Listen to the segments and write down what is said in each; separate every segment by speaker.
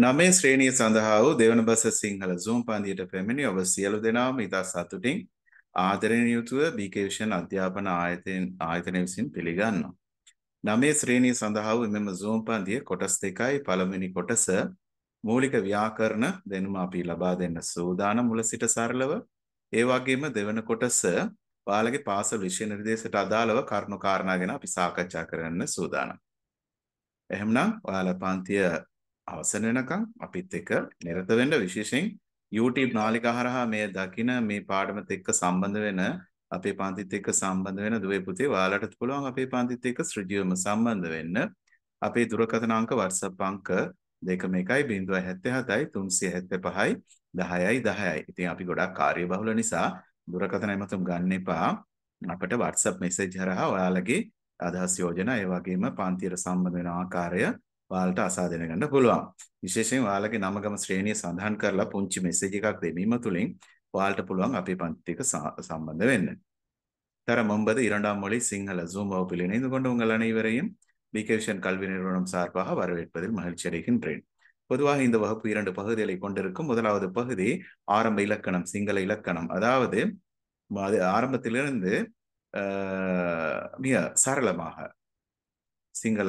Speaker 1: නමේ ශ්‍රේණිය සඳහා වූ දෙවන බස සිංහල සූම් පන්දියට පැමිණි ඔබ සියලු දෙනාම ඉතා සතුටින් ආදරයෙන් යුතුව බිකේෂන් අධ්‍යාපන ආයතන ආයතනය විසින් පිළිගන්නවා. නමේ ශ්‍රේණිය සඳහා වූ මෙම සූම් පන්දිය කොටස් දෙකයි පළවෙනි කොටස මූලික ව්‍යාකරණ දෙනුම අපි ලබා දෙන්න සූදානම් මුල සිට සරලව ඒ වගේම දෙවන කොටස ඔයාලගේ පාසල් විෂය නිර්දේශයට අදාළව කරුණු කාරණා ගැන අපි සාකච්ඡා කරන්න සූදානම්. එහෙමනම් ඔයාලා පන්තිය අවසන් වෙනකම් අපිත් එක්ක නිරත වෙන්න විශේෂයෙන් YouTube නාලිකා හරහා මේ දකින මේ පාඩමත් එක්ක සම්බන්ධ වෙන අපේ පන්තිත් එක්ක සම්බන්ධ වෙන දුවේ පුතේ ඔයාලටත් පුළුවන් අපේ පන්තිත් එක්ක ශ්‍රජීවම සම්බන්ධ වෙන්න අපේ දුරකථන අංක WhatsApp අංක 2171 375යි 10යි 10යි. ඉතින් අපි ගොඩක් කාර්යබහුල නිසා දුරකථන එමතුම් ගන්න එපා. අපිට WhatsApp message හරහා ඔයාලගේ අදහස් යෝජනා ඒ වගේම පන්තියට සම්බන්ධ වෙන ආකාරය ඔයාලට අසාධන ගන්න පුළුවන්. විශේෂයෙන් ඔයාලගේ නමගම ශ්‍රේණිය සඳහන් කරලා පුංචි මෙසේජ් එකක් දෙමීම තුලින් ඔයාලට පුළුවන් අපේ පන්තික සම්බන්ධ வெන්න. தர மொன்பது இரண்டாம் மொழி சிங்கள ஜூம் வகுப்பில் இணைந்து கொண்டு உங்கள் அனைவரையும் பிகேஷன் கல்வி நிறுவனம் சார்பாக வரவேற்பதில் மகிழ்ச்சி அடைகின்றேன் பொதுவாக இந்த வகுப்பு இரண்டு பகுதிகளை கொண்டிருக்கும் முதலாவது பகுதி ஆரம்ப இலக்கணம் சிங்கள இலக்கணம் அதாவது அது ஆரம்பத்திலிருந்து மிக சரளமாக சிங்கள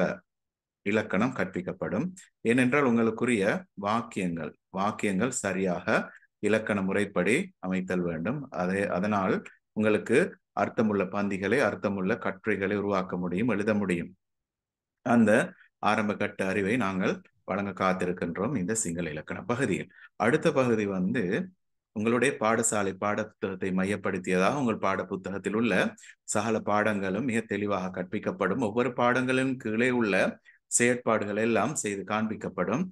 Speaker 1: இலக்கணம் கற்பிக்கப்படும் ஏனென்றால் உங்களுக்குரிய வாக்கியங்கள் வாக்கியங்கள் சரியாக இலக்கண முறைப்படி அமைத்தல் வேண்டும் அதே அதனால் உங்களுக்கு அர்த்தமுள்ள பந்திகளை அர்த்தமுள்ள கட்டுரைகளை உருவாக்க முடியும் எழுத முடியும் அந்த ஆரம்ப கட்ட அறிவை நாங்கள் வழங்க காத்திருக்கின்றோம் இந்த சிங்கள இலக்கண பகுதியில் அடுத்த பகுதி வந்து உங்களுடைய பாடசாலை பாட புத்தகத்தை மையப்படுத்தியதாக உங்கள் பாட புத்தகத்தில் உள்ள சகல பாடங்களும் மிக தெளிவாக கற்பிக்கப்படும் ஒவ்வொரு பாடங்களின் கீழே உள்ள செயற்பாடுகள் எல்லாம் செய்து காண்பிக்கப்படும்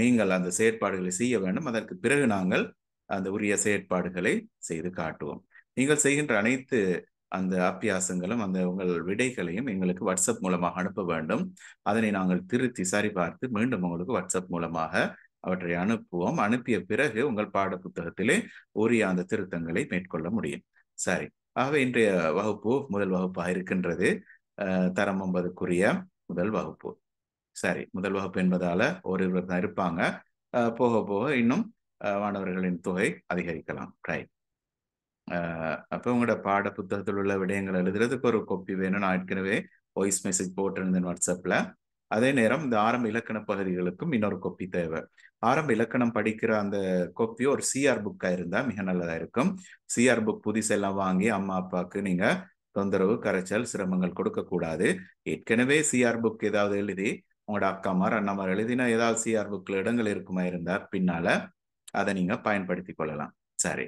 Speaker 1: நீங்கள் அந்த செயற்பாடுகளை செய்ய வேண்டும் அதற்கு பிறகு நாங்கள் அந்த உரிய செயற்பாடுகளை செய்து காட்டுவோம் நீங்கள் செய்கின்ற அனைத்து அந்த அபியாசங்களும் அந்த உங்கள் விடைகளையும் எங்களுக்கு வாட்ஸ்அப் மூலமாக அனுப்ப வேண்டும் அதனை நாங்கள் திருத்தி சரிபார்த்து மீண்டும் உங்களுக்கு வாட்ஸ்அப் மூலமாக அவற்றை அனுப்புவோம் அனுப்பிய பிறகு உங்கள் பாட புத்தகத்திலே உரிய அந்த திருத்தங்களை மேற்கொள்ள முடியும் சரி ஆக இன்றைய வகுப்பு முதல் வகுப்பாக இருக்கின்றது தரம் என்பதுக்குரிய முதல் வகுப்பு சரி முதல் வகுப்பு என்பதால ஒருவர் தான் இருப்பாங்க போக போக இன்னும் மாணவர்களின் தொகை அதிகரிக்கலாம் ரைட் அப்போ உங்களோட பாட புத்தகத்தில் உள்ள விடயங்கள் எழுதுறதுக்கு ஒரு கொப்பி வேணும் நான் ஏற்கனவே வாய்ஸ் மெசேஜ் போட்டிருந்தேன் வாட்ஸ்அப்பில் அதே நேரம் இந்த ஆரம்ப இலக்கண பகுதிகளுக்கும் இன்னொரு கொப்பி தேவை ஆரம்ப இலக்கணம் படிக்கிற அந்த கொப்பி ஒரு சிஆர் புக்காக இருந்தால் மிக நல்லதாக இருக்கும் சிஆர் புக் புதுசெல்லாம் வாங்கி அம்மா அப்பாவுக்கு நீங்கள் தொந்தரவு கரைச்சல் சிரமங்கள் கொடுக்கக்கூடாது ஏற்கனவே சிஆர் புக் ஏதாவது எழுதி உங்களோட அக்காமார் அண்ணாமார் எழுதினா ஏதாவது சிஆர் புக்ல இடங்கள் இருக்குமா இருந்தால் பின்னால அதை நீங்க பயன்படுத்தி கொள்ளலாம் சரி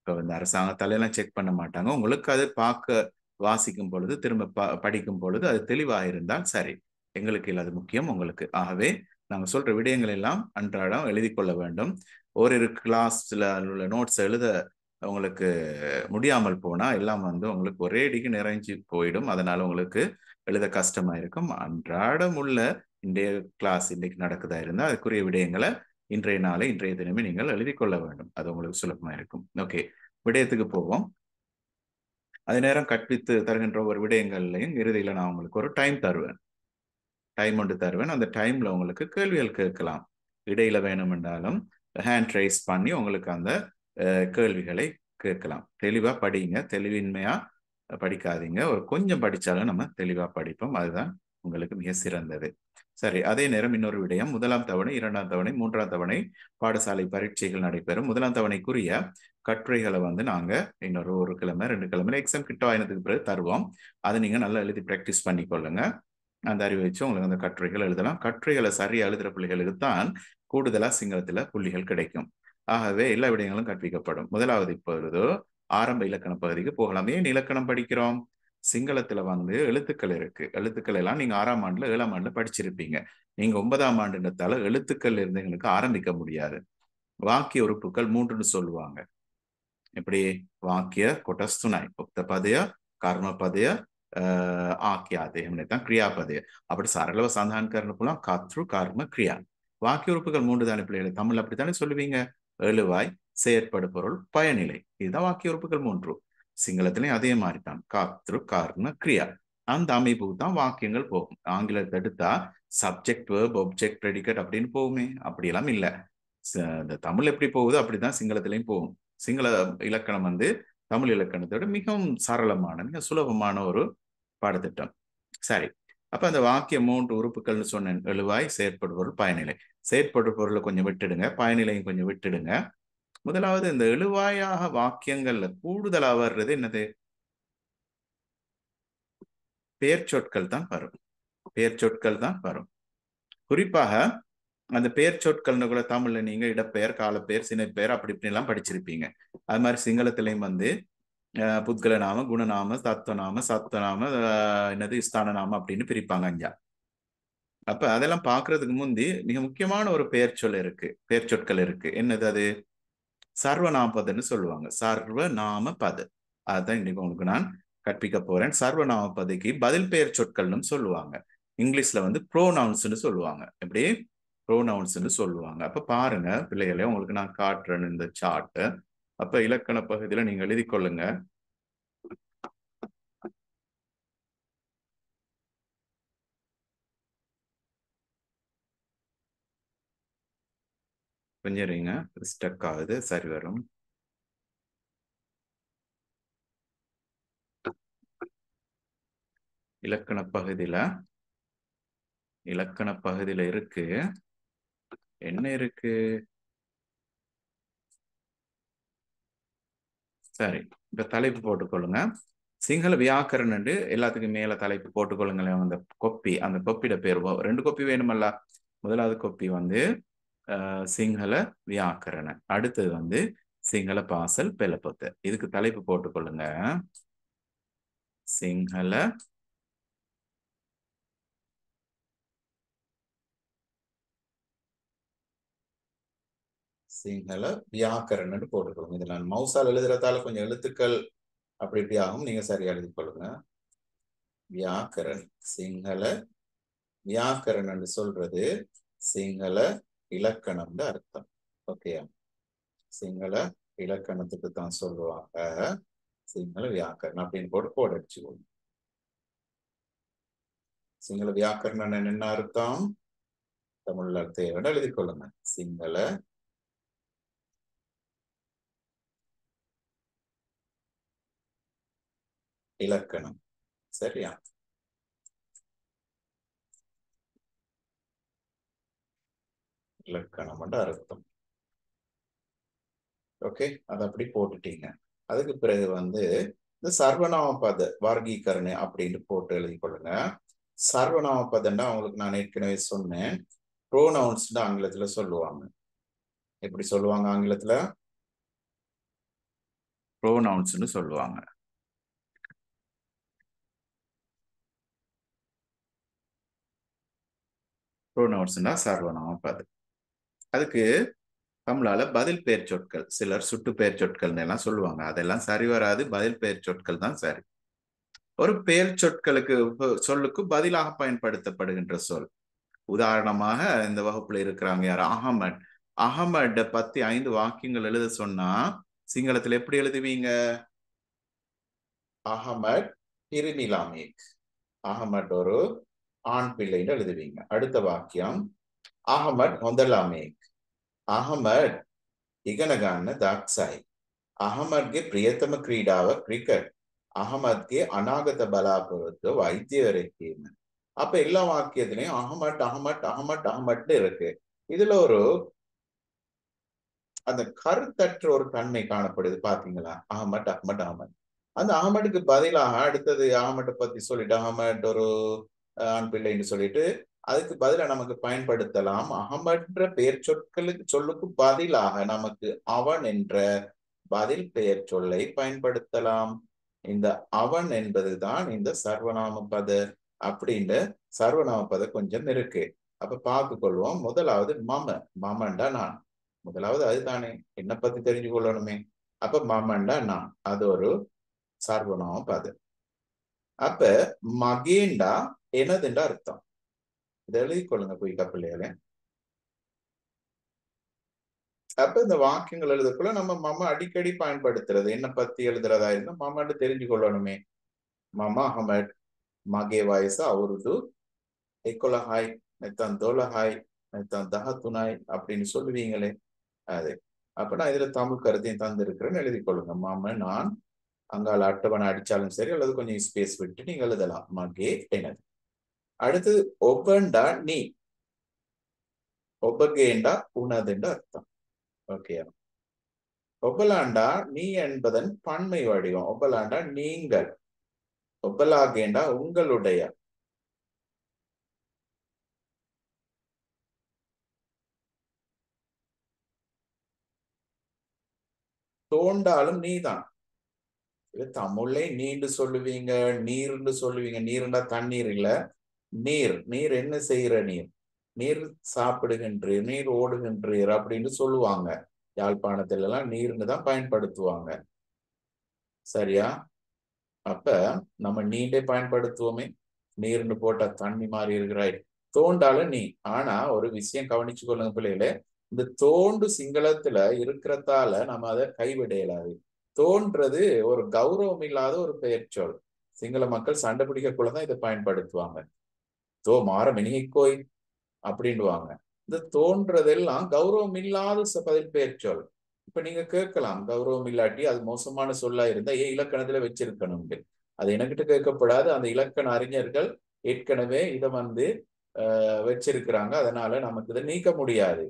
Speaker 1: இப்போ வந்து அரசாங்க தலையெல்லாம் செக் பண்ண மாட்டாங்க உங்களுக்கு அது பார்க்க வாசிக்கும் பொழுது திரும்ப ப படிக்கும் பொழுது அது தெளிவாக இருந்தால் சரி எங்களுக்கு இல்லை அது முக்கியம் உங்களுக்கு ஆகவே நாங்கள் சொல்ற விடயங்கள் எல்லாம் அன்றாடம் எழுதி கொள்ள வேண்டும் ஒரு கிளாஸ்ல உள்ள நோட்ஸ் எழுத உங்களுக்கு முடியாமல் போனால் எல்லாம் வந்து உங்களுக்கு ஒரே அடிக்கு நிறைஞ்சு போயிடும் அதனால் உங்களுக்கு எழுத கஷ்டமாக இருக்கும் அன்றாடம் உள்ள இன்றைய கிளாஸ் இன்னைக்கு நடக்குதா இருந்தால் அதுக்குரிய விடயங்களை இன்றைய நாளை இன்றைய தினமே நீங்கள் எழுதி கொள்ள வேண்டும் அது உங்களுக்கு சுலபமாக இருக்கும் ஓகே விடயத்துக்கு போவோம் அதே நேரம் கற்பித்து தருகின்ற ஒரு விடயங்கள்லையும் இறுதியில் நான் உங்களுக்கு ஒரு டைம் தருவேன் டைம் ஒன்று தருவேன் அந்த டைமில் உங்களுக்கு கேள்விகள் கேட்கலாம் இடையில வேணுமென்றாலும் ஹேண்ட் ரைஸ் பண்ணி உங்களுக்கு அந்த கேள்விகளை கேட்கலாம் தெளிவா படிங்க தெளிவின்மையா படிக்காதீங்க ஒரு கொஞ்சம் படிச்சாலும் நம்ம தெளிவா படிப்போம் அதுதான் உங்களுக்கு மிக சிறந்தது சரி அதே நேரம் இன்னொரு விடயம் முதலாம் தவணை இரண்டாம் தவணை மூன்றாம் தவணை பாடசாலை பரீட்சைகள் நடைபெறும் முதலாம் தவணைக்குரிய கட்டுரைகளை வந்து நாங்க இன்னொரு ஒரு கிழமை ரெண்டு கிழமை எக்ஸாம் கிட்ட ஆயினத்துக்கு பிறகு தருவோம் அதை நீங்க நல்லா எழுதி பிராக்டிஸ் பண்ணிக்கொள்ளுங்க அந்த அறிவை வச்சு உங்களுக்கு அந்த கட்டுரைகள் எழுதலாம் கட்டுரைகளை சரியா எழுதுற பிள்ளைகளுக்கு தான் கூடுதலா சிங்களத்துல புள்ளிகள் கிடைக்கும் ஆகவே எல்லா விடயங்களும் கற்பிக்கப்படும் முதலாவது இப்பொழுது ஆரம்ப இலக்கண பகுதிக்கு போகலாம் ஏன் இலக்கணம் படிக்கிறோம் சிங்களத்துல வந்து எழுத்துக்கள் இருக்கு எழுத்துக்கள் எல்லாம் நீங்க ஆறாம் ஆண்டுல ஏழாம் ஆண்டுல படிச்சிருப்பீங்க நீங்க ஒன்பதாம் ஆண்டுன்றதால எழுத்துக்கள் இருந்து எங்களுக்கு ஆரம்பிக்க முடியாது வாக்கிய உறுப்புகள் மூன்றுன்னு சொல்லுவாங்க எப்படி வாக்கிய கொட்டஸ்துனாய் உக்த பதய கர்ம பதய ஆக்கியாதேயம் தான் கிரியாபதய அப்படி சரளவ சந்தான்கர்னு போலாம் கத்ரு கர்ம கிரியா வாக்கிய உறுப்புகள் மூன்று தானே பிள்ளைகள் தமிழ் அப்படித்தானே சொல்லுவீங்க எழுவாய் செயற்படு பொருள் பயனிலை இதுதான் வாக்கிய உறுப்புகள் மூன்று சிங்களத்திலையும் அதே மாதிரி தான் காத்ரு காரண கிரியா அந்த அமைப்புக்கு தான் வாக்கியங்கள் போகும் ஆங்கிலத்தை எடுத்தா சப்ஜெக்ட் வேர்ப் ஒப்ஜெக்ட் ப்ரெடிகேட் அப்படின்னு போகுமே அப்படியெல்லாம் இல்லை இந்த தமிழ் எப்படி போகுதோ அப்படிதான் சிங்களத்திலையும் போகும் சிங்கள இலக்கணம் வந்து தமிழ் இலக்கணத்தோட மிகவும் சரளமான மிக சுலபமான ஒரு பாடத்திட்டம் சரி அப்ப அந்த வாக்கிய மூன்று உறுப்புகள்னு சொன்னேன் எழுவாய் செயற்படுபொருள் பயனிலை செயற்படு பொருளை கொஞ்சம் விட்டுடுங்க பயனிலையும் கொஞ்சம் விட்டுடுங்க முதலாவது இந்த எழுவாயாக வாக்கியங்கள்ல கூடுதலாக வர்றது என்னது பெயர் சொற்கள் தான் வரும் பெயர் சொற்கள் தான் வரும் குறிப்பாக அந்த பெயர் சொற்கள்னு கூட தமிழ்ல நீங்க இடப்பெயர் காலப்பெயர் சினைப்பெயர் அப்படி இப்படி எல்லாம் படிச்சிருப்பீங்க அது மாதிரி சிங்களத்திலையும் வந்து புத்கல நாம குணநாம தத்துவநாம சத்துவநாம என்னது ஸ்தான நாம அப்படின்னு பிரிப்பாங்க அஞ்சா அப்ப அதெல்லாம் பாக்குறதுக்கு முந்தி மிக முக்கியமான ஒரு பெயர் சொல் இருக்கு பெயர் சொற்கள் இருக்கு என்னது அது சர்வநாமபதன்னு சொல்லுவாங்க சர்வநாம பது அதுதான் இன்னைக்கு உங்களுக்கு நான் கற்பிக்க போறேன் சர்வநாம பதுக்கு பதில் பெயர் சொற்கள்னு சொல்லுவாங்க இங்கிலீஷ்ல வந்து ப்ரோனவுன்ஸ்னு சொல்லுவாங்க எப்படி ப்ரோனவுன்ஸ்னு சொல்லுவாங்க அப்ப பாருங்க பிள்ளைகளே உங்களுக்கு நான் காட்டுறேன் இந்த சார்ட்டை அப்ப இலக்கண பகுதியில நீங்க எழுதி கொள்ளுங்க கொஞ்சம் இருங்க ஸ்டக் ஆகுது சரி வரும் இலக்கண பகுதியில இலக்கண பகுதியில இருக்கு என்ன இருக்கு சரி இப்ப தலைப்பு போட்டுக்கொள்ளுங்க சிங்கள வியாக்கரன் எல்லாத்துக்கும் மேல தலைப்பு போட்டுக்கொள்ளுங்களேன் அந்த கொப்பி அந்த கொப்பிட பேர் ரெண்டு கொப்பி வேணுமல்ல முதலாவது கொப்பி வந்து சிங்கள வியாக்கரண அடுத்தது வந்து சிங்கள பாசல் பிளப்பத்து இதுக்கு தலைப்பு போட்டுக்கொள்ளுங்க சிங்கள சிங்கள வியாக்கரண் போட்டுக்கொள்ளுங்க இது நான் மவுசால் எழுதுறதால கொஞ்சம் எழுத்துக்கள் அப்படி இப்படி ஆகும் நீங்க சரியா எழுதி கொள்ளுங்க வியாக்கரன் சிங்கள வியாக்கரன் சொல்றது சிங்கள இலக்கணம்னு அர்த்தம் ஓகேயா சிங்கள இலக்கணத்துக்கு தான் சொல்லுவாங்க சிங்கள வியாக்கரணம் அப்படின்னு போட்டு கோட் அடிச்சுக்கோங்க சிங்கள வியாக்கரணம் என்ன அர்த்தம் தமிழ் அர்த்தத்தை விட எழுதி கொள்ளுங்க சிங்கள இலக்கணம் சரியா இலக்கணம்ன்ற அர்த்தம் ஓகே அதை அப்படி போட்டுட்டீங்க அதுக்கு பிறகு வந்து இந்த சர்வநாம பத வார்கீகரணு அப்படின்னு போட்டு எழுதி கொள்ளுங்க சர்வநாம பதன்னா அவங்களுக்கு நான் ஏற்கனவே சொன்னேன் ப்ரோனவுன்ஸ்னு ஆங்கிலத்துல சொல்லுவாங்க எப்படி சொல்லுவாங்க ஆங்கிலத்துல ப்ரோனவுன்ஸ்னு சொல்லுவாங்க ப்ரோனவுன்ஸ்னா சர்வநாம பதம் அதுக்கு தமிழால பதில் பெயர் சொற்கள் சிலர் சுட்டு பெயர் சொற்கள்னு எல்லாம் சொல்லுவாங்க அதெல்லாம் சரி வராது பதில் பெயர் சொற்கள் தான் சரி ஒரு பெயர் சொற்களுக்கு சொல்லுக்கு பதிலாக பயன்படுத்தப்படுகின்ற சொல் உதாரணமாக இந்த வகுப்புல இருக்கிறாங்க யார் அகமட் அகமட பத்தி ஐந்து வாக்கியங்கள் எழுத சொன்னா சிங்களத்துல எப்படி எழுதுவீங்க அகமட் திருநிலாமிக் அகமட் ஒரு ஆண் பிள்ளைன்னு எழுதுவீங்க அடுத்த வாக்கியம் அகமட் ஒந்தலாமிக் අහමඩ් ඉගෙන ගන්න දක්ෂයි. பிரியத்தம கிரீடாவ கிரிக்கெட் ක්‍රිකට්. අහමඩ්ගේ අනාගත බලාපොරොත්තු வைத்தியவரைக் වීම. அப்ப எல்லா வாக்கியத்திலையும் அகமட் அகமட் அகமட் அகமட்னு இருக்கு இதுல ஒரு அந்த கருத்தற்ற ஒரு தன்மை காணப்படுது பாத்தீங்களா அகமட் அகமட் அகமட் அந்த அகமடுக்கு பதிலாக அடுத்தது அகமட்டை பத்தி சொல்லிட்டு அகமட் ஒரு ஆண் பிள்ளைன்னு சொல்லிட்டு அதுக்கு பதில நமக்கு பயன்படுத்தலாம் அகமன்ற பெயர் சொற்களுக்கு சொல்லுக்கு பதிலாக நமக்கு அவன் என்ற பதில் பெயர் சொல்லை பயன்படுத்தலாம் இந்த அவன் என்பதுதான் இந்த சர்வநாம பத அப்படின்ற சர்வநாம பத கொஞ்சம் இருக்கு அப்ப பார்த்து கொள்வோம் முதலாவது மம மமண்டா நான் முதலாவது அதுதானே என்ன பத்தி தெரிஞ்சு கொள்ளணுமே அப்ப மமண்டா நான் அது ஒரு சர்வநாம பத அப்ப மகேண்டா எனதுன்ற அர்த்தம் இதை கொள்ளுங்க குயிக்கா பிள்ளைகளே அப்ப இந்த வாக்கியங்கள் எழுதக்குள்ள நம்ம மம அடிக்கடி பயன்படுத்துறது என்ன பத்தி எழுதுறதா இருந்தா மமான்னு தெரிஞ்சு கொள்ளணுமே மமா அஹமட் மகே வாய்ஸ் அவருது எக்கொலஹாய் மெத்தான் தோலஹாய் மெத்தான் துணாய் அப்படின்னு சொல்லுவீங்களே அது அப்ப நான் இதுல தமிழ் கருத்தையும் தந்திருக்கிறேன்னு எழுதி கொள்ளுங்க மாம நான் அங்கால அட்டவனை அடிச்சாலும் சரி அல்லது கொஞ்சம் ஸ்பேஸ் விட்டு நீங்க எழுதலாம் மகே எனது அடுத்தது ஒவ்வண்டா நீ ஒவ்வொகேண்டா உனதுன்ற அர்த்தம் ஓகேயா ஒவ்வலாண்டா நீ என்பதன் பன்மை வடிவம் ஒவ்வலாண்டா நீங்கள் ஒவ்வலாகேண்டா உங்களுடைய தோண்டாலும் நீதான் இது தமிழை நீண்டு சொல்லுவீங்க நீர்ன்னு சொல்லுவீங்க நீருண்டா தண்ணீர் இல்லை நீர் நீர் என்ன செய்கிற நீர் நீர் சாப்பிடுகின்றீர் நீர் ஓடுகின்றீர் அப்படின்னு சொல்லுவாங்க யாழ்ப்பாணத்துல எல்லாம் நீர்னு தான் பயன்படுத்துவாங்க சரியா அப்ப நம்ம நீண்டே பயன்படுத்துவோமே நீர்னு போட்டா தண்ணி மாறி இருக்கிறாய் தோண்டாலும் நீ ஆனா ஒரு விஷயம் கவனிச்சு கொள்ளுங்க பிள்ளைகளே இந்த தோண்டு சிங்களத்துல இருக்கிறதால நம்ம அதை கைவிடையலாது தோன்றது ஒரு கௌரவம் இல்லாத ஒரு பெயர் சொல் சிங்கள மக்கள் சண்டை பிடிக்கக்குள்ளதான் இதை பயன்படுத்துவாங்க தோ மாறமினிகோய் அப்படின்வாங்க இந்த தோன்றதெல்லாம் கௌரவம் இல்லாத பதில் சொல் இப்ப நீங்க கேட்கலாம் கௌரவம் இல்லாட்டி அது மோசமான சொல்லா இருந்தா ஏன் இலக்கணத்துல வச்சிருக்கணும் அது எனக்கிட்ட கேட்கப்படாது அந்த இலக்கண அறிஞர்கள் ஏற்கனவே இதை வந்து வச்சிருக்கிறாங்க அதனால நமக்கு இதை நீக்க முடியாது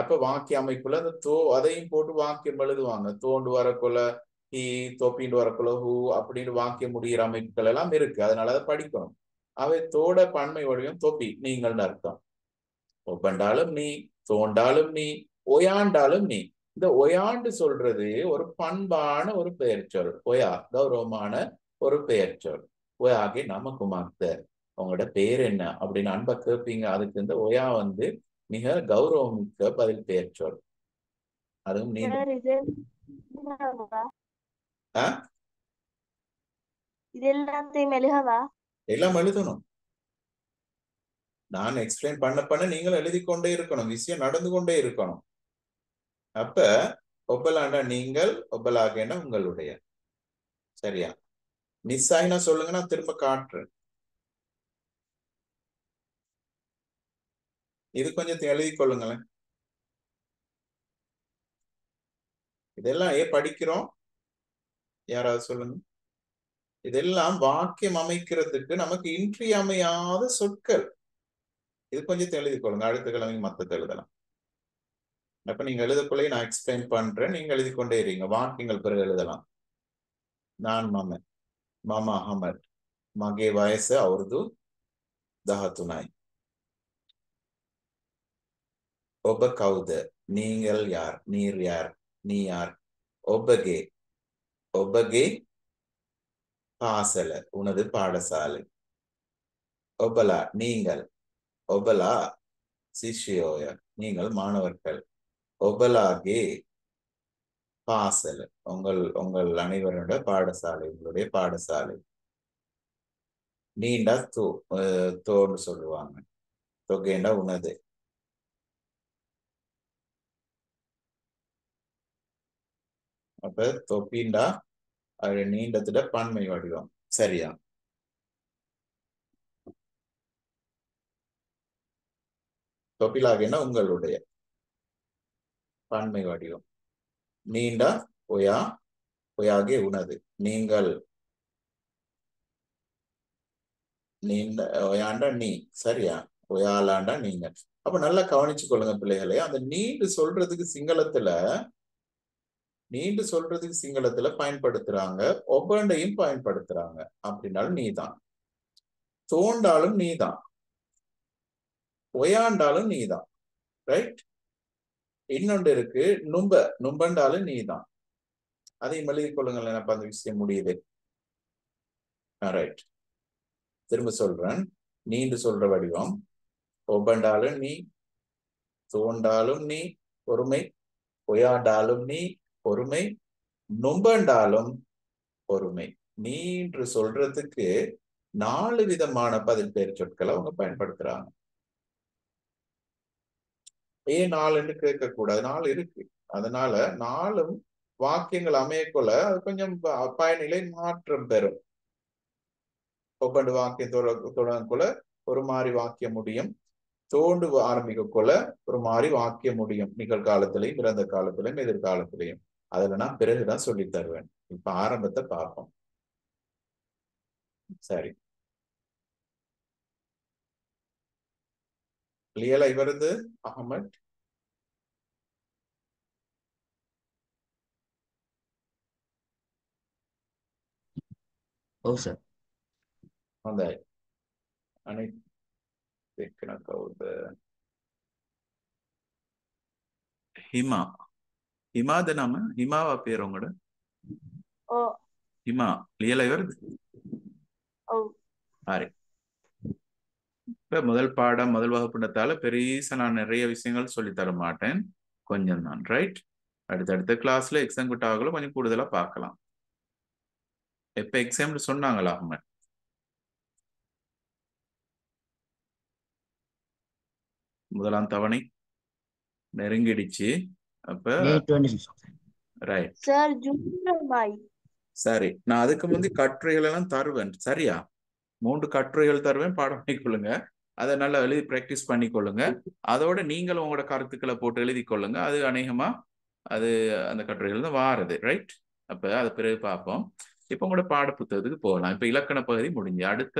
Speaker 1: அப்ப வாக்கிய அமைப்புல அந்த தோ அதையும் போட்டு வாக்கியம் எழுதுவாங்க தோண்டு வரக்குள்ள ஹீ தோப்பின்னு வரக்குள்ள ஹூ அப்படின்னு வாக்கியம் முடிகிற அமைப்புகள் எல்லாம் இருக்கு அதனால அதை படிக்கணும் தோட பன்மை வடிவம் தொப்பி நீங்கள் அர்த்தம் ஒப்பண்டாலும் நீ தோண்டாலும் நீ ஒயாண்டாலும் நீ இந்த ஒயாண்டு சொல்றது ஒரு பண்பான ஒரு பெயர் சொல் ஒயா கௌரவமான ஒரு பெயர் சொல் ஒயாகி குமார்த்தர் உங்களோட பேர் என்ன அப்படின்னு அன்ப கேட்பீங்க அதுக்கு இந்த ஒயா வந்து மிக கௌரவமிக்க பதில் பெயர் சொல் அதுவும் நீ
Speaker 2: இதெல்லாம் மெழுகவா
Speaker 1: எல்லாம் எழுதணும் நான் எக்ஸ்பிளைன் பண்ண பண்ண நீங்களும் எழுதி கொண்டே இருக்கணும் விஷயம் நடந்து கொண்டே இருக்கணும் அப்ப ஒப்பலாண்டா நீங்கள் ஒப்பலாக உங்களுடைய சரியா மிஸ் ஆகினா சொல்லுங்க நான் திரும்ப காட்டுறேன் இது கொஞ்சம் எழுதி கொள்ளுங்களேன் இதெல்லாம் ஏன் படிக்கிறோம் யாராவது சொல்லுங்க இதெல்லாம் வாக்கியம் அமைக்கிறதுக்கு நமக்கு இன்றியமையாத சொற்கள் இது கொஞ்சம் எழுதி கொள்ளுங்க அடுத்த கிழமை மத்தத்தை எழுதலாம் அப்ப நீங்க எழுதக்குள்ளே நான் எக்ஸ்பிளைன் பண்றேன் நீங்க எழுதி கொண்டே இருங்க வாக்கியங்கள் பிறகு எழுதலாம் நான் மாமன் மாமா அஹமட் மகே வயசு அவர்து தஹத்துனாய் ஒப்ப கவுத நீங்கள் யார் நீர் யார் நீ யார் ஒபகே ஒப்பகே பாசல உனது பாடசாலை ஒபலா நீங்கள் ஒபலா சிஷியோய நீங்கள் மாணவர்கள் ஒபலாகே பாசல உங்கள் உங்கள் அனைவரோட பாடசாலை உங்களுடைய பாடசாலை நீண்டா தோ தோன்னு சொல்லுவாங்க தொகைண்டா உனது அப்ப தொப்பீண்டா அது நீண்டத்திட பன்மை வடிவம் சரியா தொப்பிலாகினா உங்களுடைய பன்மை வடிவம் நீண்டா ஒயா ஒயாகி உணது நீங்கள் நீண்ட ஒயாண்டா நீ சரியா ஒயாலாண்டா நீங்க அப்ப நல்லா கவனிச்சு கொள்ளுங்க பிள்ளைகளே அந்த நீண்டு சொல்றதுக்கு சிங்களத்துல நீண்டு சொல்றது சிங்களத்துல பயன்படுத்துறாங்க ஒவ்வொன்றையும் பயன்படுத்துறாங்க அப்படின்னாலும் நீதான் தோண்டாலும் நீதான் ஒயாண்டாலும் நீதான் ரைட் இன்னொன்று இருக்கு நும்ப நும்பண்டாலும் நீதான் அதை மழுதி கொள்ளுங்கள் எனக்கு அந்த விஷயம் முடியுது ரைட் திரும்ப சொல்றேன் நீண்டு சொல்ற வடிவம் ஒவ்வொன்றாலும் நீ தோண்டாலும் நீ பொறுமை பொயாண்டாலும் நீ பொறுமை நொம்பண்டாலும் பொறுமை என்று சொல்றதுக்கு நாலு விதமான பதில் பேர் சொற்களை அவங்க பயன்படுத்துறாங்க ஏன் நாலுன்னு கேட்கக்கூடாது நாலு இருக்கு அதனால நாலும் வாக்கியங்கள் அமையக்குள்ள அது கொஞ்சம் பயனிலை மாற்றம் பெறும் ஒப்பண்டு வாக்கியம் தொடங்கக்குள்ள ஒரு மாதிரி வாக்கியம் முடியும் தோண்டு ஆரம்பிக்கக்குள்ள ஒரு மாதிரி வாக்கிய முடியும் நிகழ்காலத்திலையும் பிறந்த காலத்திலையும் எதிர்காலத்திலையும் அதுல நான் பிறகுதான் சொல்லி தருவேன் இப்ப ஆரம்பத்தை பார்ப்போம் சரி கிளியலா இவரது அகமட் ஓ சார் හොඳයි අනිත් එක්කන ஹிமா தானாம ஹிமாவா பேர் உங்களோட இமா ரியலை வருது இப்ப முதல் பாடம் முதல் வகுப்பு பெருசா நான் நிறைய விஷயங்கள் சொல்லி தர மாட்டேன் கொஞ்சம் தான் ரைட் அடுத்தடுத்த கிளாஸ்ல எக்ஸாம் கிட்ட ஆகலாம் கொஞ்சம் கூடுதலா பார்க்கலாம் எப்ப எக்ஸாம்னு சொன்னாங்களா அவங்க முதலாம் தவணை நெருங்கிடுச்சு அப்ப ரைட் சரி நான் அதுக்கு முந்தி கட்டுரைகள் எல்லாம் தருவேன் சரியா மூன்று கட்டுரைகள் தருவேன் பாடம் பண்ணிக்கொள்ளுங்க அதை நல்லா எழுதி ப்ராக்டிஸ் பண்ணிக்கொள்ளுங்க அதோட நீங்களும் உங்களோட கருத்துக்களை போட்டு எழுதி கொள்ளுங்க அது அநேகமா அது அந்த கட்டுரைகள் தான் வாரது ரைட் அப்ப அதை பிறகு பார்ப்போம் இப்ப உங்களோட பாட புத்தகத்துக்கு போகலாம் இப்ப இலக்கண பகுதி முடிஞ்சு அடுத்த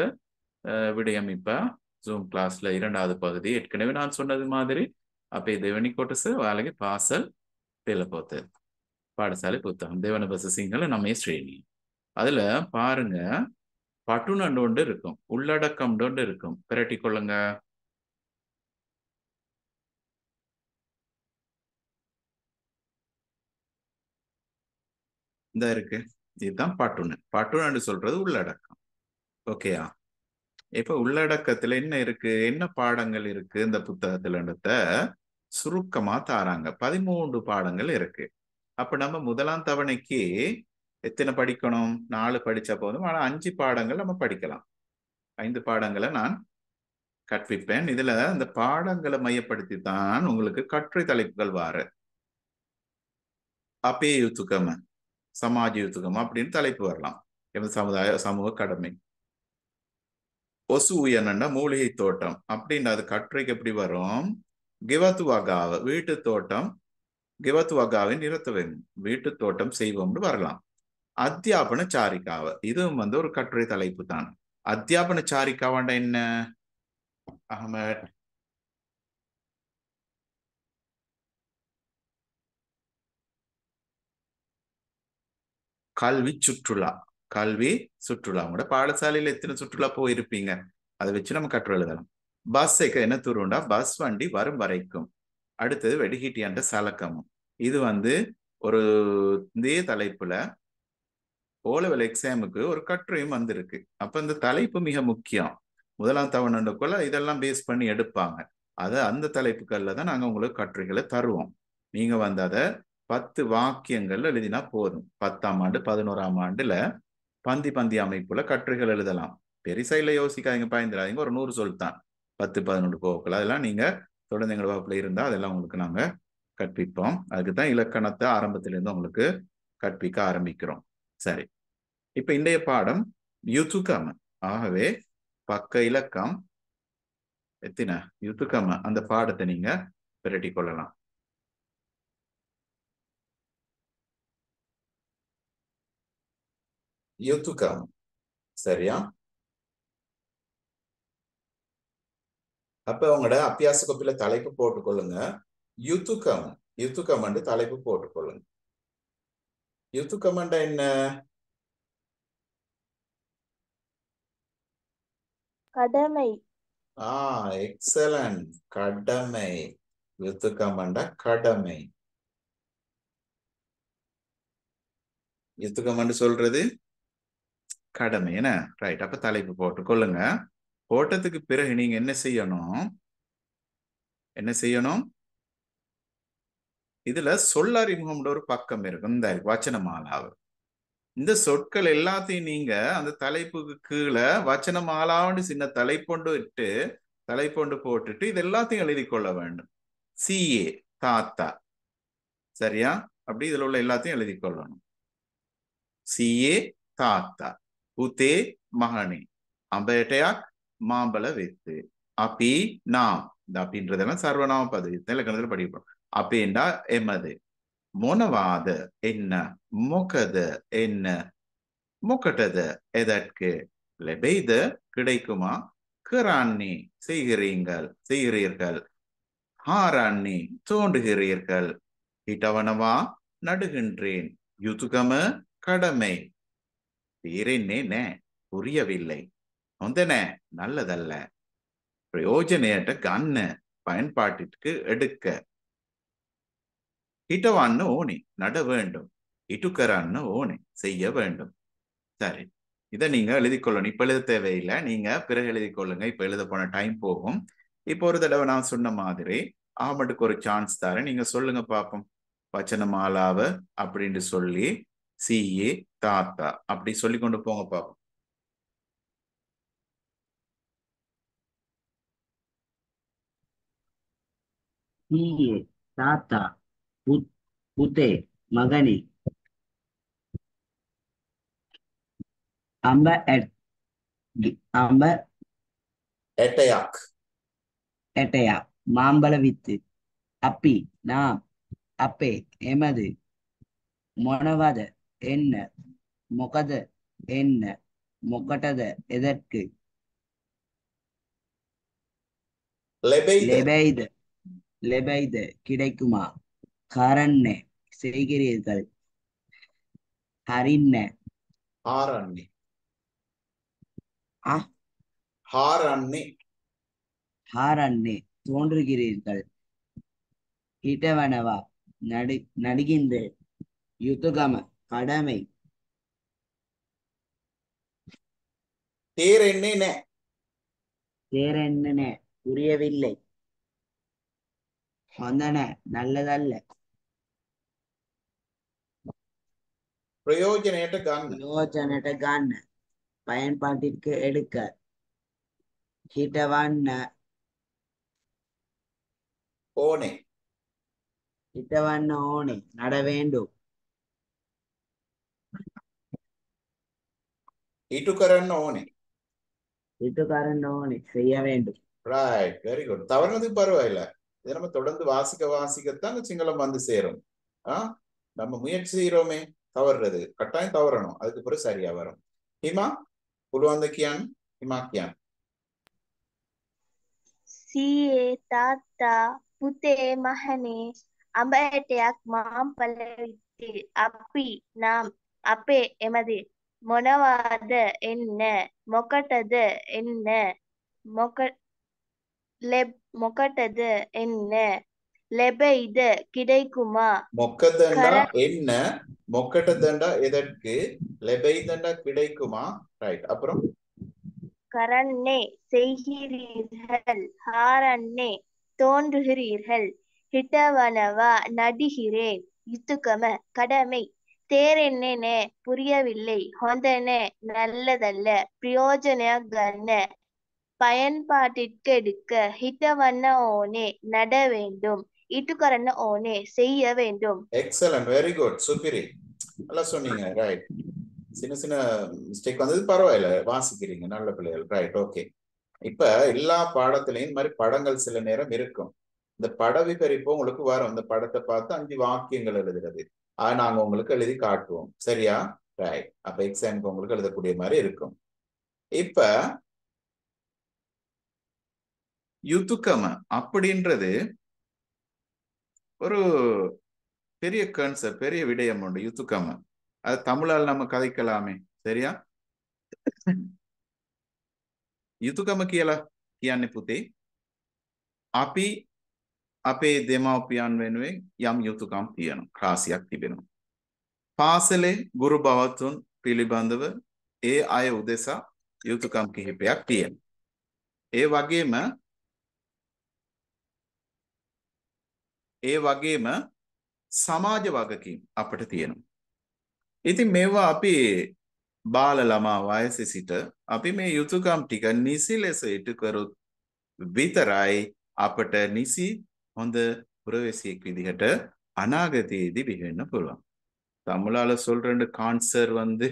Speaker 1: விடயம் இப்ப ஜூம் கிளாஸ்ல இரண்டாவது பகுதி ஏற்கனவே நான் சொன்னது மாதிரி අපේ දෙවැනි කොටස ඔයාලගේ පාසල් පෙළපොත பாடசாலை புத்தகம் தேவனபச சிங்கள நம்ம ஸ்ரேணி அதுல பாருங்க பட்டுணண்டோண்டு இருக்கும் உள்ளடக்கம்டோண்டு இருக்கும் பிரட்டி கொள்ளுங்க இந்த இருக்கு இதுதான் பட்டுணு பட்டுணன்னு சொல்றது உள்ளடக்கம் ஓகேயா இப்ப உள்ளடக்கத்துல என்ன இருக்கு என்ன பாடங்கள் இருக்கு இந்த புத்தகத்துல சுருக்கமா தாராங்க பதிமூன்று பாடங்கள் இருக்கு அப்ப நம்ம முதலாம் தவணைக்கு எத்தனை படிக்கணும் நாலு படிச்ச போதும் ஆனா அஞ்சு பாடங்கள் நம்ம படிக்கலாம் ஐந்து பாடங்களை நான் கற்பிப்பேன் இதுல அந்த பாடங்களை மையப்படுத்தி தான் உங்களுக்கு கற்றை தலைப்புகள் வாரு அப்பே யூத்துக்கம சமாஜ யுத்துக்கம் அப்படின்னு தலைப்பு வரலாம் எமது சமுதாய சமூக கடமை ஒசு உயர்னா மூலிகை தோட்டம் அப்படின்ற அது கட்டுரைக்கு எப்படி வரும் கிவத்து வகாவ வீட்டு தோட்டம் கிவத்து வகாவின் வேண்டும் வீட்டு தோட்டம் செய்வோம்னு வரலாம் அத்தியாபன சாரிக்காவ இதுவும் வந்து ஒரு கட்டுரை தலைப்பு தான் அத்தியாபன சாரிக்காவாண்ட என்ன அகமட் கல்வி சுற்றுலா கல்வி சுற்றுலா உங்களோட பாடசாலையில எத்தனை சுற்றுலா போயிருப்பீங்க அதை வச்சு நம்ம கற்று எழுதலாம் பஸ் சேர்க்க என்ன தூருண்டா பஸ் வண்டி வரும் வரைக்கும் அடுத்தது வெடிகிட்டியான்ற சலக்கமும் இது வந்து ஒரு இதே தலைப்புல ஓலவில் எக்ஸாமுக்கு ஒரு கட்டுரையும் வந்திருக்கு அப்ப இந்த தலைப்பு மிக முக்கியம் முதலாம் தவணண்டுக்குள்ள இதெல்லாம் பேஸ் பண்ணி எடுப்பாங்க அதை அந்த தலைப்புகளில் தான் நாங்கள் உங்களுக்கு கட்டுரைகளை தருவோம் நீங்கள் வந்து அதை பத்து வாக்கியங்கள் எழுதினா போதும் பத்தாம் ஆண்டு பதினோராம் ஆண்டுல பந்தி பந்தி அமைப்புல கட்டுரைகள் எழுதலாம் பெரிசைல யோசிக்காதீங்க பயந்துடாதீங்க ஒரு நூறு சொல் தான் பத்து பதினொன்று கோப்புகள் அதெல்லாம் நீங்கள் தொடர்ந்து எங்கள் வகுப்பில் இருந்தால் அதெல்லாம் உங்களுக்கு நாங்கள் கற்பிப்போம் அதுக்கு தான் இலக்கணத்தை ஆரம்பத்திலேருந்து உங்களுக்கு கற்பிக்க ஆரம்பிக்கிறோம் சரி இப்போ இன்றைய பாடம் யூத்துக்காம ஆகவே பக்க இலக்கம் எத்தின யூத்துக்காம அந்த பாடத்தை நீங்கள் விரட்டி கொள்ளலாம் யூத்துக்காம சரியா அப்ப உங்களோட அப்பியாச கோப்பில தலைப்பு போட்டுக்கொள்ளுங்க கொள்ளுங்க கமன் யூத்து கமண்ட் தலைப்பு போட்டுக்கொள்ளுங்க யூத்து கமண்ட என்ன கடமை ஆ எக்ஸலன்ட் கடமை யூத்து கமண்ட கடமை யூத்து கமண்ட் சொல்றது கடமை என்ன ரைட் அப்ப தலைப்பு போட்டு கொள்ளுங்க ஓட்டத்துக்கு பிறகு நீங்க என்ன செய்யணும் என்ன செய்யணும் இதுல அறிமுகம் ஒரு பக்கம் இருக்கும் இந்த வச்சனமாலாவு இந்த சொற்கள் எல்லாத்தையும் நீங்க அந்த தலைப்புக்கு கீழே வச்சனமாலாவுன்னு சின்ன தலைப்பொண்டு விட்டு தலைப்பொண்டு போட்டுட்டு இது எல்லாத்தையும் எழுதி கொள்ள வேண்டும் சிஏ தாத்தா சரியா அப்படி இதுல உள்ள எல்லாத்தையும் எழுதி கொள்ளணும் சிஏ தாத்தா உதே மகனே அம்பேட்டையாக் மாம்பழ வித்து அப்பி நாம் இந்த அப்படின்றதெல்லாம் சர்வநாம பதவி இலக்கணத்துல படிப்போம் அப்படின்னா எமது மொனவாத என்ன மொக்கத என்ன மொக்கட்டது எதற்கு லெபெய்த கிடைக்குமா கிராண்ணி செய்கிறீங்கள் செய்கிறீர்கள் ஹாராண்ணி தோன்றுகிறீர்கள் இட்டவனவா நடுகின்றேன் யுதுகம கடமை வேறென்னே புரியவில்லை හොඳ நல்லதல்ல ප්‍රයෝජනයට ගන්න பயன்பாட்டிற்கு எடுக்க හිටවන්න ஓனி நட வேண்டும் இட்டு ஓனி செய்ய வேண்டும் சரி இதை நீங்க எழுதி கொள்ளணும் இப்ப எழுத தேவையில்லை நீங்க பிறகு எழுதி கொள்ளுங்க இப்ப எழுத போன டைம் போகும் இப்போ ஒரு தடவை நான் சொன்ன மாதிரி ஆமட்டுக்கு ஒரு சான்ஸ் தரேன் நீங்க சொல்லுங்க பார்ப்போம் வச்சனமாலாவ அப்படின்னு சொல்லி சிஏ தாத்தா அப்படி சொல்லி கொண்டு போங்க பார்ப்போம்
Speaker 3: තාත්තා ඊයේ තාත්තා පුතේ මගනි අඹ ඇට අඹ ඇටයක් ඇටයක් මාම්බල විත්ති අපි නාම් අපේ එමද මොනවද එන්න මොකද එන්න මොකටද එදැක්කේ ලැබෙයිද ලැබෙයිද லெபைத கிடைக்குமா கரண்ணே செய்கிறீர்கள் ஹரிண்ண ஆ ஹாரண்ணே ஹாரண்ணே தோன்றுகிறீர்கள் இடவனவா நடு நடிகின்ற யுத்துகம கடமை தேர் என்னென்ன தேர் என்னென்ன புரியவில்லை ஹொந்தன நல்லதல்ல பிரயோஜனையட்ட காண் பிரயோஜனையட்ட காண் பயன்பாட்டிற்கு எடுக்க ஹிட்டவான்ன ஓனே ஹிட்டவான்ன ஓனே நட வேண்டும்
Speaker 1: இட்டு கரன் ஓனே இட்டு கரன் ஓனே செய்ய வேண்டும் ரைட் வெரி குட் தவறுனது பரவாயில்லை இதை நம்ம தொடர்ந்து வாசிக்க வாசிக்கத்தான் சிங்களம் வந்து சேரும் ஆஹ் நம்ம முயற்சி செய்யறோமே தவறுறது கட்டாயம் தவறணும் அதுக்கு பிறகு சரியா வரும் ஹிமா புல்வாந்த கியான் ஹிமா கியான்
Speaker 2: சீயே தாத்தா புத்தே மகனே අඹටයක් මාම්පල அப்பி நாம் அப்பே අපේ එමදි என்ன மொக்கட்டது என்ன மொக்க லெப் மொக்கட்டது என்ன லெபைது கிடைக்குமா
Speaker 1: மொக்கதண்டா என்ன மொக்கட்டதண்டா எதற்கு லெபைதண்டா கிடைக்குமா ரைட் அப்புறம்
Speaker 2: கரண்ணே செய்கிறீர்கள் ஹாரண்ணே தோன்றுகிறீர்கள் ஹிட்டவனவா நடிகிறேன் இத்துக்கம கடமை தேரென்னே புரியவில்லை ஹொந்தனே நல்லதல்ல பிரயோஜன கண்ண பயன்பாட்டிற்கெடுக்க ஹிட்டவண்ண ஓனே நட வேண்டும் இட்டுக்கரண ஓனே செய்ய வேண்டும்
Speaker 1: எக்ஸலன்ட் வெரி குட் சுபிரி நல்லா சொன்னீங்க ரைட் சின்ன சின்ன மிஸ்டேக் வந்தது பரவாயில்ல வாசிக்கிறீங்க நல்ல பிள்ளைகள் ரைட் ஓகே இப்ப எல்லா பாடத்திலையும் இந்த மாதிரி படங்கள் சில நேரம் இருக்கும் இந்த பட விபரிப்பு உங்களுக்கு வரும் இந்த படத்தை பார்த்து அஞ்சு வாக்கியங்கள் எழுதுறது அதை நாங்க உங்களுக்கு எழுதி காட்டுவோம் சரியா ரைட் அப்ப எக்ஸாமுக்கு உங்களுக்கு எழுதக்கூடிய மாதிரி இருக்கும் இப்ப யுத்துக்கம அப்படின்றது ஒரு பெரிய கன்செப்ட் பெரிய விடயம் உண்டு யுத்துக்கம அது தமிழால் நம்ம கதைக்கலாமே சரியா යුතුකම කියලා කියන්නේ පුතේ අපි අපේ දෙමව්පියන් වෙනුවෙන් යම් යුතුකම් තියෙනවා රාසියක් තිබෙනවා පාසලේ ගුරු භවතුන් පිළිබඳව ඒ අය උදෙසා යුතුකම් කිහිපයක් තියෙනවා ඒ වගේම ඒ වගේම සමාජ වගකීම් අපට තියෙනවා. ඉතින් මේවා අපි බාල ළමා වයසේ සිට අපි මේ යුතුයකම් ටික නිසි ලෙස ඉටු කරොත් විතරයි අපට නිසි හොඳ புரவசியக்கு விதிகட்ட அநாகதேதி பிகன்னு போடுவான் தமிழால சொல்றேன் கான்சர் வந்து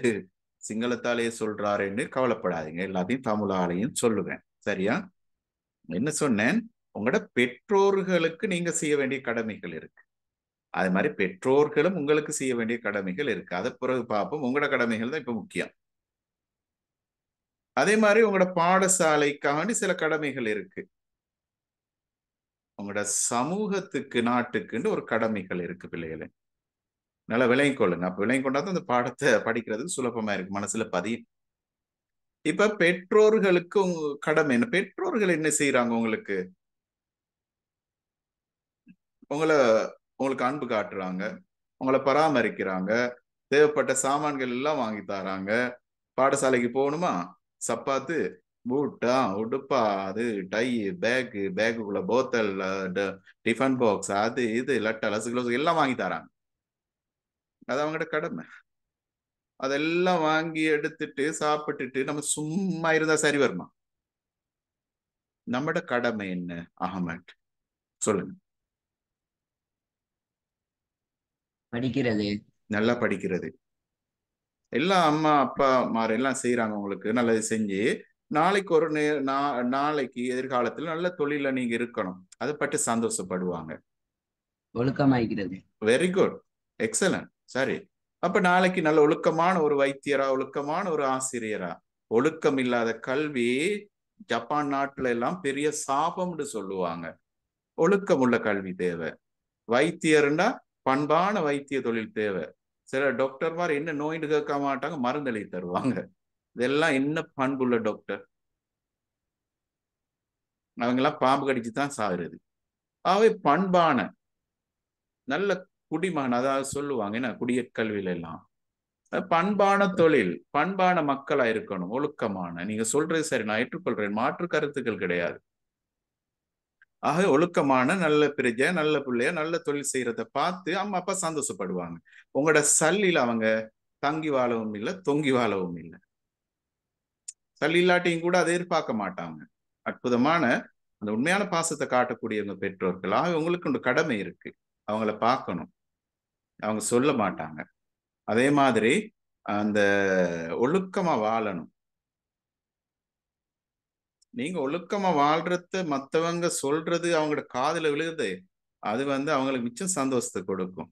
Speaker 1: சிங்களத்தாலேயே சொல்றாருன்னு கவலைப்படாதீங்க எல்லாத்தையும் தமிழாலையும் சொல்லுவேன் சரியா என்ன சொன்னேன் உங்களோட பெற்றோர்களுக்கு நீங்க செய்ய வேண்டிய கடமைகள் இருக்கு அது மாதிரி பெற்றோர்களும் உங்களுக்கு செய்ய வேண்டிய கடமைகள் இருக்கு அதை பிறகு பார்ப்போம் உங்களோட கடமைகள் தான் இப்ப முக்கியம் அதே மாதிரி உங்களோட பாடசாலைக்காண்டி சில கடமைகள் இருக்கு உங்களோட சமூகத்துக்கு நாட்டுக்குன்னு ஒரு கடமைகள் இருக்கு பிள்ளைகளை நல்லா விளங்கி கொள்ளுங்க அப்ப விளங்கி கொண்டா அந்த பாடத்தை படிக்கிறதுக்கு சுலபமா இருக்கு மனசுல பதியும் இப்ப பெற்றோர்களுக்கு கடமை என்ன பெற்றோர்கள் என்ன செய்யறாங்க உங்களுக்கு உங்களை உங்களுக்கு அன்பு காட்டுறாங்க உங்களை பராமரிக்கிறாங்க தேவைப்பட்ட சாமான்கள் எல்லாம் வாங்கி தராங்க பாடசாலைக்கு போகணுமா சப்பாத்து பூட்டா உடுப்பா அது டை பேக்கு பேக்குக்குள்ள போத்தல் டிஃபன் பாக்ஸ் அது இது லட்டை லசு கிலோசு எல்லாம் வாங்கி தராங்க அது அவங்ககிட்ட கடமை அதெல்லாம் வாங்கி எடுத்துட்டு சாப்பிட்டுட்டு நம்ம சும்மா இருந்தா சரி வருமா நம்மட கடமை என்ன அகமட் சொல்லுங்க படிக்கிறது நல்லா படிக்கிறது எல்லாம் அம்மா அப்பா மாதிரி எல்லாம் செய்யறாங்க உங்களுக்கு நல்லது செஞ்சு நாளைக்கு ஒரு நே நாளைக்கு எதிர்காலத்துல நல்ல தொழில நீங்க இருக்கணும் அதை பற்றி சந்தோஷப்படுவாங்க ஒழுக்கமாய்க்கிறது வெரி குட் எக்ஸலன்ட் சரி அப்ப நாளைக்கு நல்ல ஒழுக்கமான ஒரு வைத்தியரா ஒழுக்கமான ஒரு ஆசிரியரா ஒழுக்கம் இல்லாத கல்வி ஜப்பான் நாட்டுல எல்லாம் பெரிய சாபம்னு சொல்லுவாங்க ஒழுக்கம் உள்ள கல்வி தேவை வைத்தியர்னா பண்பான வைத்திய தொழில் தேவை சில டாக்டர்மார் என்ன நோயின்னு கேட்க மாட்டாங்க மருந்தளி தருவாங்க இதெல்லாம் என்ன பண்புள்ள டாக்டர் அவங்கெல்லாம் பாம்பு கடிச்சு தான் சாகுறது ஆகவே பண்பான நல்ல குடிமகன் அதாவது சொல்லுவாங்க என்ன கல்வியில எல்லாம் பண்பான தொழில் பண்பான மக்களா இருக்கணும் ஒழுக்கமான நீங்க சொல்றது சரி நான் ஏற்றுக்கொள்றேன் மாற்று கருத்துக்கள் கிடையாது ஆக ஒழுக்கமான நல்ல பிரிஜை நல்ல பிள்ளைய நல்ல தொழில் செய்யறத பார்த்து அம்மா அப்பா சந்தோஷப்படுவாங்க உங்களோட சல்லில அவங்க தங்கி வாழவும் இல்லை தொங்கி வாழவும் இல்லை சல்லி இல்லாட்டையும் கூட அதை எதிர்பார்க்க மாட்டாங்க அற்புதமான அந்த உண்மையான பாசத்தை காட்டக்கூடியவங்க ஆக உங்களுக்கு ஒன்று கடமை இருக்கு அவங்கள பார்க்கணும் அவங்க சொல்ல மாட்டாங்க அதே மாதிரி அந்த ஒழுக்கமா வாழணும் நீங்க ஒழுக்கமா வாழ்றது மத்தவங்க சொல்றது அவங்களோட காதுல விழுகுது அது வந்து அவங்களுக்கு மிச்சம் சந்தோஷத்தை கொடுக்கும்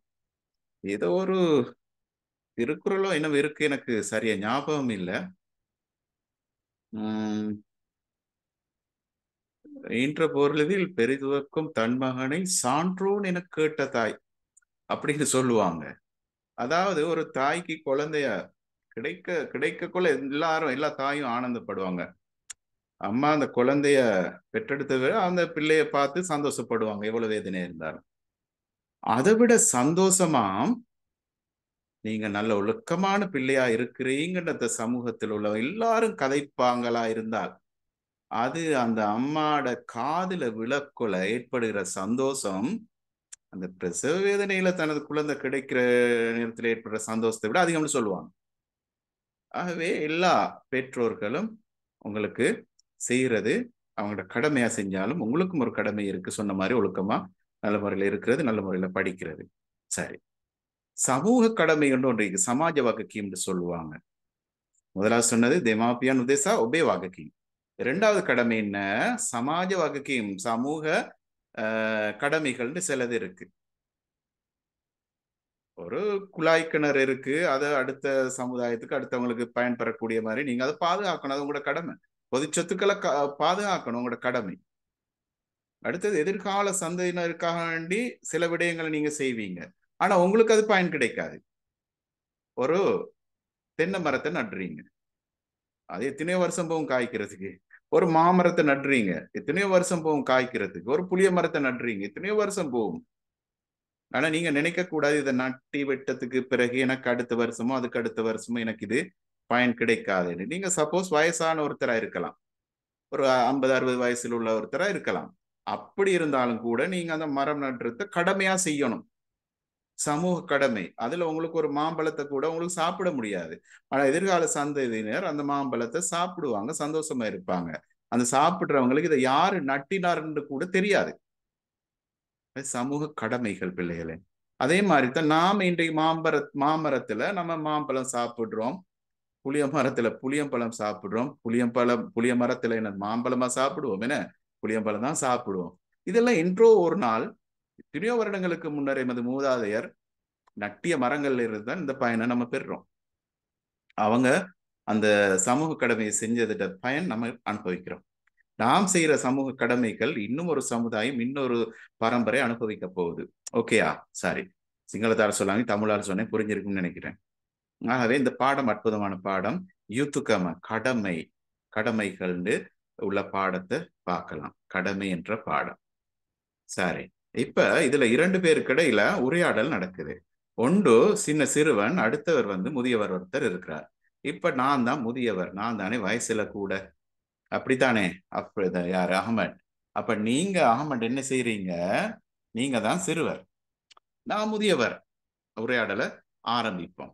Speaker 1: ஏதோ ஒரு திருக்குறளோ இன்னும் இருக்கு எனக்கு சரியா ஞாபகம் இல்லை உம் பொருளில் பெரிதுவக்கும் தன்மகனை சான்றோன் என கேட்ட தாய் அப்படின்னு சொல்லுவாங்க அதாவது ஒரு தாய்க்கு குழந்தைய கிடைக்க கிடைக்கக்குள்ள எல்லாரும் எல்லா தாயும் ஆனந்தப்படுவாங்க அம்மா அந்த குழந்தைய பெற்றெடுத்தது அந்த பிள்ளைய பார்த்து சந்தோஷப்படுவாங்க எவ்வளவு வேதனை இருந்தாலும் அதை விட சந்தோஷமா நீங்க நல்ல ஒழுக்கமான பிள்ளையா இருக்கிறீங்கன்ற சமூகத்தில் உள்ள எல்லாரும் கதைப்பாங்களா இருந்தால் அது அந்த அம்மாட காதில விளக்குல ஏற்படுகிற சந்தோஷம் அந்த பிரசவ வேதனையில தனது குழந்தை கிடைக்கிற நேரத்தில் ஏற்படுற சந்தோஷத்தை விட அதிகம்னு சொல்லுவாங்க ஆகவே எல்லா பெற்றோர்களும் உங்களுக்கு செய்யறது அவங்களோட கடமையா செஞ்சாலும் உங்களுக்கும் ஒரு கடமை இருக்கு சொன்ன மாதிரி ஒழுக்கமா நல்ல முறையில் இருக்கிறது நல்ல முறையில படிக்கிறது சரி சமூக கடமை ஒன்று ஒன்று சமாஜ வாக்கக்கியம்னு சொல்லுவாங்க முதலாவது சொன்னது தேமாபியான் உதேசா ஒபே வாக்கியம் ரெண்டாவது கடமை என்ன சமாஜ வாக்கியம் சமூக கடமைகள்னு சிலது இருக்கு ஒரு குழாய் கிணறு இருக்கு அதை அடுத்த சமுதாயத்துக்கு அடுத்தவங்களுக்கு பயன்பெறக்கூடிய மாதிரி நீங்க அதை பாதுகாக்கணும் அது உங்களோட கடமை பொது சொத்துக்களை பாதுகாக்கணும் உங்களோட கடமை அடுத்தது எதிர்கால சந்தையினருக்காக வேண்டி சில விடயங்களை நீங்க செய்வீங்க ஆனா உங்களுக்கு அது பயன் கிடைக்காது ஒரு தென்னை மரத்தை நடுறீங்க அது எத்தனையோ வருஷம் போகும் காய்க்கிறதுக்கு ஒரு மாமரத்தை நடுறீங்க எத்தனையோ வருஷம் போகும் காய்க்கிறதுக்கு ஒரு புளிய மரத்தை நடுறீங்க எத்தனையோ வருஷம் போகும் ஆனா நீங்க நினைக்க கூடாது இதை நட்டி வெட்டத்துக்கு பிறகு எனக்கு அடுத்த வருஷமோ அதுக்கு அடுத்த வருஷமோ எனக்கு இது பயன் கிடைக்காதுன்னு நீங்கள் சப்போஸ் வயசான ஒருத்தராக இருக்கலாம் ஒரு ஐம்பது அறுபது வயசில் உள்ள ஒருத்தராக இருக்கலாம் அப்படி இருந்தாலும் கூட நீங்கள் அந்த மரம் நடுறத கடமையாக செய்யணும் சமூக கடமை அதில் உங்களுக்கு ஒரு மாம்பழத்தை கூட உங்களுக்கு சாப்பிட முடியாது ஆனால் எதிர்கால சந்ததியினர் அந்த மாம்பழத்தை சாப்பிடுவாங்க சந்தோஷமா இருப்பாங்க அந்த சாப்பிட்றவங்களுக்கு இதை யாரு நட்டினார்ன்னு கூட தெரியாது சமூக கடமைகள் பிள்ளைகளே அதே மாதிரி தான் நாம் இன்றைக்கு மாம்பர மாமரத்துல நம்ம மாம்பழம் சாப்பிடுறோம் புளிய மரத்துல புளியம்பழம் சாப்பிடுறோம் புளியம்பழம் புளிய மரத்துல என்ன மாம்பழமா சாப்பிடுவோம் என்ன புளியம்பழம் தான் சாப்பிடுவோம் இதெல்லாம் இன்றோ ஒரு நாள் எத்தனையோ வருடங்களுக்கு முன்னரே எமது மூதாதையர் நட்டிய மரங்கள்ல இருந்து தான் இந்த பயனை நம்ம பெறுறோம் அவங்க அந்த சமூக கடமையை செஞ்சதுட பயன் நம்ம அனுபவிக்கிறோம் நாம் செய்யற சமூக கடமைகள் இன்னும் ஒரு சமுதாயம் இன்னொரு பரம்பரை அனுபவிக்க போகுது ஓகேயா சாரி சிங்களத்தார சொல்லாங்க தமிழால் சொன்னேன் புரிஞ்சிருக்கும்னு நினைக்கிறேன் ஆகவே இந்த பாடம் அற்புதமான பாடம் யூத்துக்கம கடமை கடமைகள்னு உள்ள பாடத்தை பார்க்கலாம் கடமை என்ற பாடம் சரி இப்ப இதுல இரண்டு பேருக்கு இடையில உரையாடல் நடக்குது ஒன்று சின்ன சிறுவன் அடுத்தவர் வந்து முதியவர் ஒருத்தர் இருக்கிறார் இப்ப நான் தான் முதியவர் நான் தானே வயசுல கூட அப்படித்தானே அப்படி யாரு அகமட் அப்ப நீங்க அகமட் என்ன செய்யறீங்க நீங்க தான் சிறுவர் நான் முதியவர் உரையாடலை ஆரம்பிப்போம்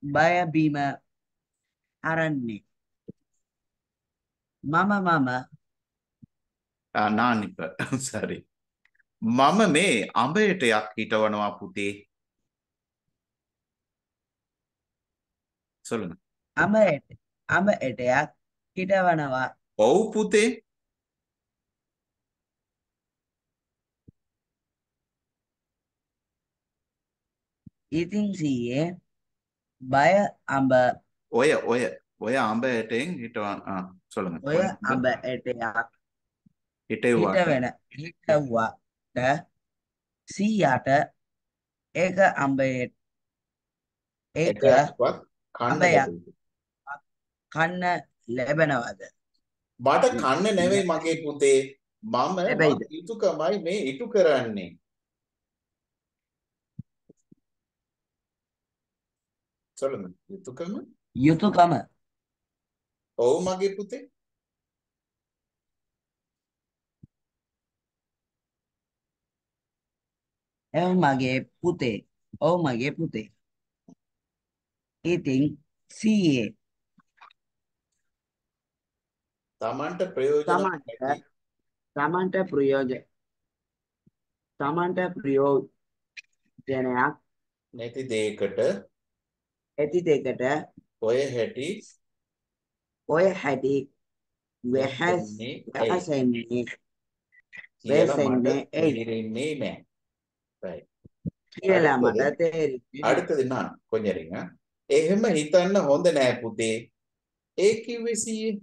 Speaker 3: බය බිම අරන්නේ මම මම
Speaker 1: නානික සරි මම මේ අඹයට යක් හිටවනවා පුතේ சொல்லுங்க
Speaker 3: அமரேட் அமரேட்டையா கிட்டவனவா ඔව් පුතේ ඉතින් සීයේ බය අඹ
Speaker 1: ඔය ඔය ඔය අඹ ඇටෙන් හිටවා சொல்லுங்க ඔය අඹ ඇටයක් හිටෙව්වා හිටවෙන
Speaker 3: හිටව්වාට 100ට ඒක අඹේ ඒක අඹයක් කන්න ලැබෙනවද මට කන්න නෙවෙයි මගේ පුතේ මම
Speaker 1: යුතුයකමයි මේ ඉටු කරන්නේ සොළමන් යුතුයකම යුතුයකම ඔව් මගේ පුතේ
Speaker 3: ඔව් මගේ පුතේ ඔව් මගේ පුතේ ඉතින් සීයේ තමන්ට ප්‍රයෝජන තමන්ට ප්‍රයෝජන තමන්ට ප්‍රයෝජනයක් නැති දෙයකට ඇති දෙකට ඔය හැටි ඔය හැටි වෙහස් වෙහසන්නේ වෙහසන්නේ
Speaker 1: තේරෙන්නේ නැහැ කියලා මට
Speaker 3: තේරෙන්නේ அடுத்தது
Speaker 1: நான் கொஞ்சம் இருங்க එහෙම හිතන්න හොඳ නෑ පුතේ ඒ කිව්වේ සීයේ